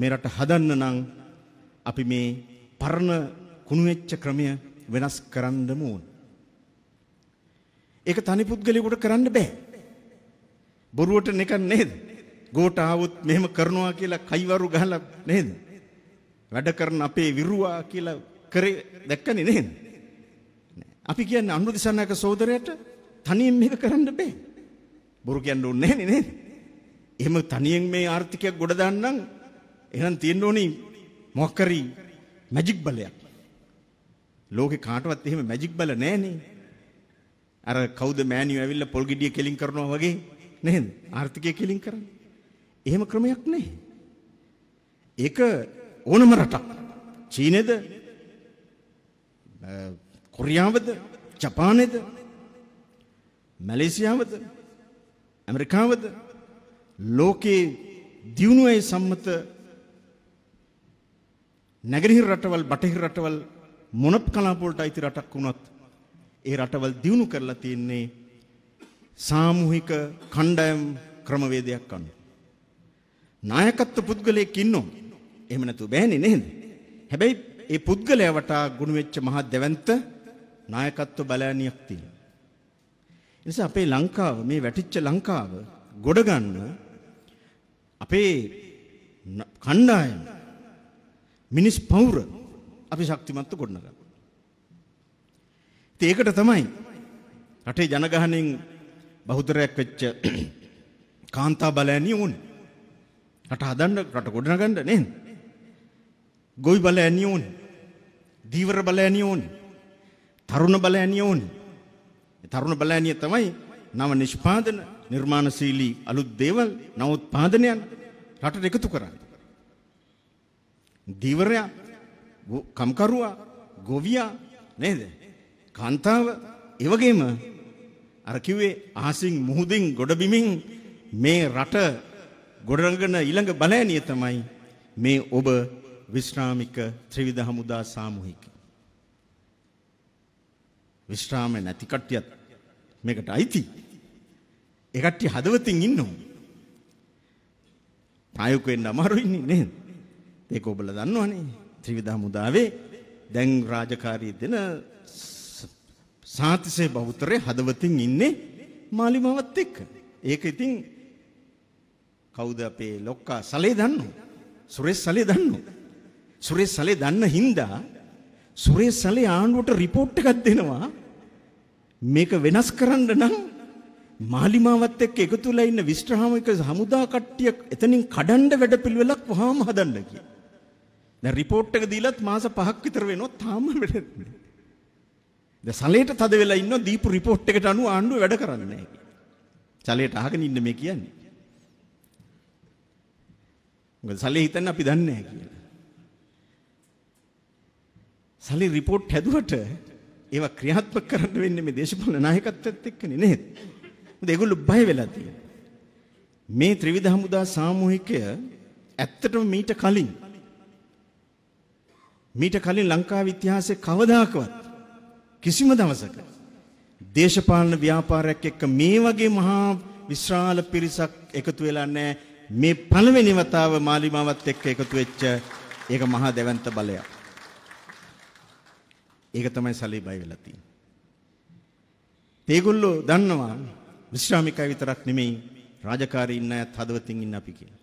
මේ රට හදන්න නම් අපි මේ පරණ කුණුවෙච්ච ක්‍රමය වෙනස් කරන්නම ඕන. ඒක තනි පුද්ගලයෙකුට කරන්න බෑ. බොරුවට නිකන් නේද? ගෝට ආවොත් මෙහෙම කරනවා කියලා කයිවරු ගහලා නේද? වැඩ කරන අපේ විරුවා කියලා කරේ දැක්කනේ නේද? අපි කියන්නේ අනුරුදිසනායක සහෝදරයට තනියෙන් මේක කරන්න බෑ. බොරු කියන්න ඕනේ නෑනේ නේද? එහෙම තනියෙන් මේ ආර්ථිකයක් ගොඩ දාන්න නම් එහෙනම් තියෙන්න ඕනේ මොකක් කරි මැජික් බලයක්. ලෝකේ කාටවත් එහෙම මැජික් බල නැහනේ. අර කවුද මෑණියෝ ඇවිල්ලා පොල් ගෙඩිය කෙලින් කරනවා වගේ නේද? ආර්ථිකය කෙලින් කරන්නේ. එහෙම ක්‍රමයක් නැහැ. ඒක ඕනම රටක්. චීනේද? කොරියාවද? ජපානේද? මැලේසියාවද? ඇමරිකාවද? ලෝකේ දියුණුවේ සම්මත නැගෙනහිර රටවල් බටහිර රටවල් මොන කලාපවලට අයිති රටක් වුණත් ඒ රටවල් දියුණු කරලා තියෙන්නේ සාමූහික කණ්ඩායම් ක්‍රමවේදයක් අනුව. නායකත්ව පුද්ගලයෙක් ඉන්නෝ. එහෙම නැතුව බෑනේ නේද? හැබැයි ඒ පුද්ගලයා වටා ගුණ වෙච්ච මහ දෙවන්ත නායකත්ව බලෑනියක් තියෙනවා. ඒ නිසා අපේ ලංකාව මේ වැටිච්ච ලංකාව ගොඩ ගන්න අපේ කණ්ඩායම මිනිස් පවුර අපි ශක්තිමත්ව ගොඩනගන්න. ඉතින් ඒකට තමයි රටේ ජනගහණයෙන් බහුතරයක් වෙච්ච කාන්තා බලඇණිය ඕනේ. රට හදන්න රට ගොඩනගන්න නේද? ගොවි බලඇණිය ඕනේ. දීවර බලඇණිය ඕනේ. තරුණ බලඇණිය ඕනේ. තරුණ බලඇණිය තමයි නව නිෂ්පාදන නිර්මාණශීලී අලුත් දේවල් නවෝත්පාදනයන් රටට එකතු කරන්නේ. දීවරයා කම්කරුවා ගොවියා නේද කාන්තාව ඒ වගේම අර කිව්වේ අහසින් මුහුදින් ගොඩබිමින් මේ රට ගොඩනගන ඊළඟ බලෑනිය තමයි මේ ඔබ විශ්‍රාමික ත්‍රිවිධ හමුදා සාමූහික විශ්‍රාම නැති කට්ටියත් මේකට අයිති ඒ කට්ටිය හදවතින් ඉන්නවා ප්‍රායෝගික වෙන්න අමාරු ඉන්නේ නේද ඒක ඔබලා දන්නවනේ. ත්‍රිවිධ හමුදාවේ දැන් රාජකාරී දෙන සාතිසේ බහුතරේ හදවතින් ඉන්නේ මාලිමාවත් එක්ක. ඒක ඉතින් කවුද අපේ ලොක්කා සලේ දන්නෝ? සුරේෂ් සලේ දන්නෝ? සුරේෂ් සලේ දන්න හින්දා සුරේෂ් සලේ ආණ්ඩුවට රිපෝට් එකක් දෙනවා. මේක වෙනස් කරන්න නම් මාලිමාවත් එක්ක එකතු වෙලා ඉන්න විස්ත්‍රාමික හමුදා කට්ටිය එතනින් කඩන්න වැඩපිළිවෙලක් වහාම හදන්න කියලා. දැන් report එක දීලත් මාස 5ක් විතර වෙනවා තාම වැඩක් නැහැ. දැන් සලේට තද වෙලා ඉන්නවා දීපු report එකට අනුව ආණ්ඩුව වැඩ කරන්නේ නැහැ කියලා. සලේට අහගෙන ඉන්න මේ කියන්නේ. මොකද සලේ හිතන්නේ අපි දන්නේ නැහැ කියලා. සල්ලි රිපෝට් හැදුවට ඒවා ක්‍රියාත්මක කරන්න වෙන්නේ මේ දේශපාලන නායකත්වයත් එක්කනේ නේද? මොකද ඒගොල්ලෝ බය වෙලා තියෙනවා. මේ ත්‍රිවිධ හමුදා සාමූහිකය ඇත්තටම මීට කලින් මීට කලින් ලංකාවේ ඉතිහාසයේ කවදාකවත් කිසිම දවසක දේශපාලන ව්‍යාපාරයක් එක්ක මේ වගේ මහා විශාල පිරිසක් එකතු වෙලා නැහැ. මේ පළවෙනි වතාව මාලිමාවත් එක්ක එකතු වෙච්ච ඒක මහා දෙවන්ත බලයක්. ඒක තමයි සලීබයි වෙලා තියෙන්නේ. ඒගොල්ලෝ දන්නවා විශ්‍රාමිකයි විතරක් නෙමෙයි රාජකාරී ඉන්න අයත් හදවතින් ඉන්න අපි කියලා.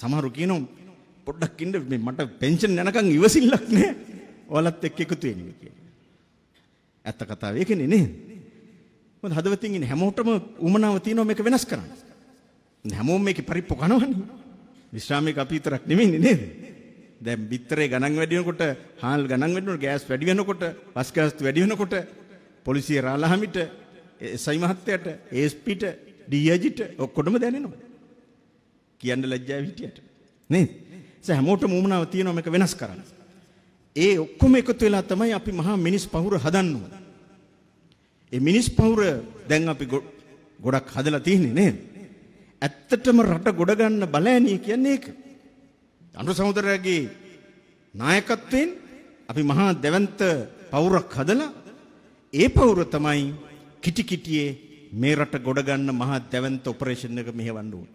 සමහරු කියනවා පොඩ්ඩක් ඉන්න මේ මට පෙන්ෂන් යනකම් ඉවසිල්ලක් නෑ. ඔයාලත් එක්ක එකතු වෙන්න කියලා. ඇත්ත කතාව ඒකනේ නේද? මොකද හදවතින් ඉන්නේ හැමෝටම උමනාව තියෙනවා මේක වෙනස් කරන්න. හැමෝම මේකේ පරිප්පු කනවනේ. විශ්‍රාමික අපි විතරක් නෙමෙයිනේ නේද? දැන් බිත්තරේ ගණන් වැඩි වෙනකොට, හාල් ගණන් වැඩි වෙනකොට, ගෑස් වැඩි වෙනකොට, බස් ගාස්තු වැඩි වෙනකොට, පොලිසිය රාලහමිට, එස්ఐ මහත්තයාට, ASPට, DIGට ඔක්කොටම දැනෙනවා. කියන්න ලැජ්ජාව හිටියට. නේද? ඒ හැමෝටම උමනාව තියෙනවා මේක වෙනස් කරන්න. ඒ ඔක්කොම එකතු වෙලා තමයි අපි මහා මිනිස් පහුර හදන්නේ. ඒ මිනිස් පහුර දැන් අපි ගොඩක් හදලා තියෙන්නේ නේද? ඇත්තටම රට ගොඩ ගන්න බලෑණිය කියන්නේ ඒක. අනුර සහෝදරයාගේ නායකත්වයෙන් අපි මහා දෙවන්ත පවුරක් හදලා ඒ පවුර තමයි කිටි කිටියේ මේ රට ගොඩ ගන්න මහා දෙවන්ත ඔපරේෂන් එක මෙහෙවන්න ඕනේ.